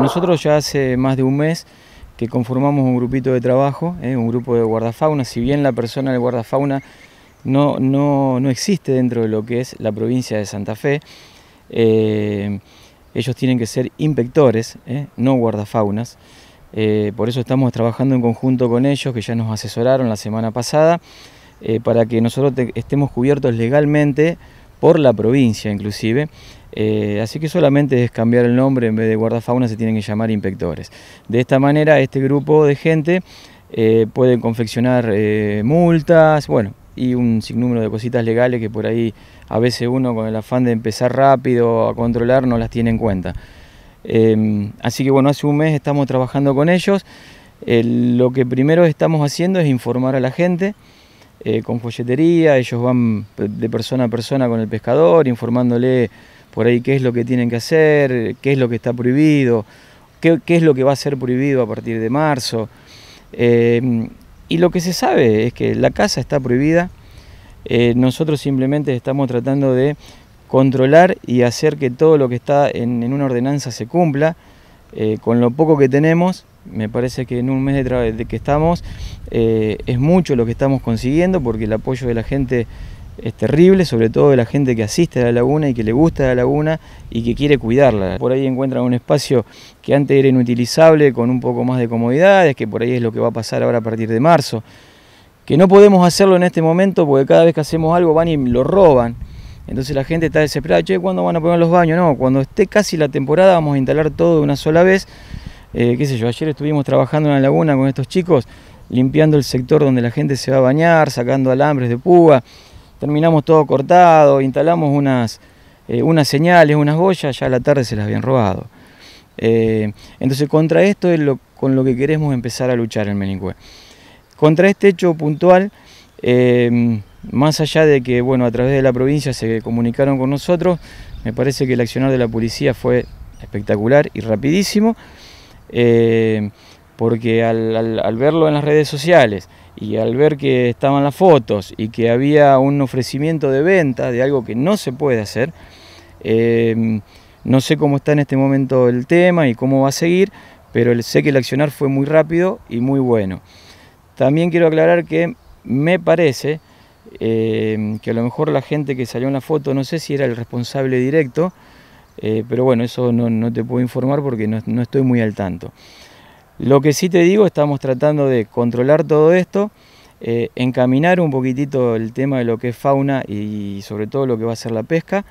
Nosotros ya hace más de un mes que conformamos un grupito de trabajo, eh, un grupo de guardafauna, si bien la persona de guardafauna no, existe dentro de lo que es la provincia de Santa Fe, eh, ellos tienen que ser inspectores, eh, no guardafaunas, por eso estamos trabajando en conjunto con ellos, que ya nos asesoraron la semana pasada, para que nosotros estemos cubiertos legalmente por la provincia inclusive, eh, así que solamente es cambiar el nombre, en vez de guardafauna se tienen que llamar inspectores. De esta manera este grupo de gente eh, puede confeccionar eh, multas, bueno, y un sinnúmero de cositas legales que por ahí a veces uno con el afán de empezar rápido a controlar no las tiene en cuenta. Em, así que bueno, hace un mes estamos trabajando con ellos. lo que primero estamos haciendo es informar a la gente. con folletería, ellos van de persona a persona con el pescador, informándole por ahí qué es lo que tienen que hacer, qué es lo que está prohibido, qué, es lo que va a ser prohibido a partir de marzo. Eh, y lo que se sabe es que la casa está prohibida, eh, nosotros simplemente estamos tratando de controlar y hacer que todo lo que está en, una ordenanza se cumpla. Eh, con lo poco que tenemos, me parece que en un mes de, de que estamos, es mucho lo que estamos consiguiendo porque el apoyo de la gente es terrible, sobre todo de la gente que asiste a la laguna y que le gusta la laguna y que quiere cuidarla. Por ahí encuentran un espacio que antes era inutilizable con un poco más de comodidades, que por ahí es lo que va a pasar ahora a partir de marzo. Que no podemos hacerlo en este momento porque cada vez que hacemos algo van y lo roban. Entonces la gente está desesperada, che, ¿cuándo van a poner los baños? No, cuando esté casi la temporada vamos a instalar todo de una sola vez. Eh, qué sé yo, ayer estuvimos trabajando en la laguna con estos chicos, limpiando el sector donde la gente se va a bañar, sacando alambres de púa terminamos todo cortado, instalamos unas, eh, unas señales, unas boyas, ya a la tarde se las habían robado. Eh, entonces contra esto es lo, con lo que queremos empezar a luchar en Melincué. Contra este hecho puntual, eh, más allá de que bueno, a través de la provincia se comunicaron con nosotros, me parece que el accionar de la policía fue espectacular y rapidísimo, porque al verlo en las redes sociales, y al ver que estaban las fotos y que había un ofrecimiento de venta de algo que no se puede hacer, em, no sé cómo está en este momento el tema y cómo va a seguir, pero sé que el accionar fue muy rápido y muy bueno. También quiero aclarar que me parece em, que a lo mejor la gente que salió en la foto, no sé si era el responsable directo, eh, pero bueno, eso no, te puedo informar porque no estoy muy al tanto. Lo que sí te digo, estamos tratando de controlar todo esto, eh, encaminar un poquitito el tema de lo que es fauna y sobre todo lo que va a ser la pesca.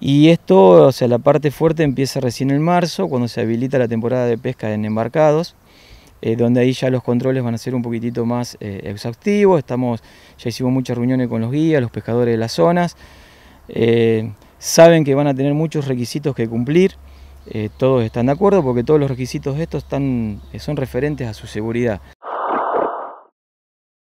Y esto, o sea, la parte fuerte empieza recién en marzo, cuando se habilita la temporada de pesca en embarcados, eh, donde ahí ya los controles van a ser un poquitito más eh, exhaustivos. Estamos, ya hicimos muchas reuniones con los guías, los pescadores de las zonas. saben que van a tener muchos requisitos que cumplir. Eh, todos están de acuerdo porque todos los requisitos de estos están, eh, son referentes a su seguridad.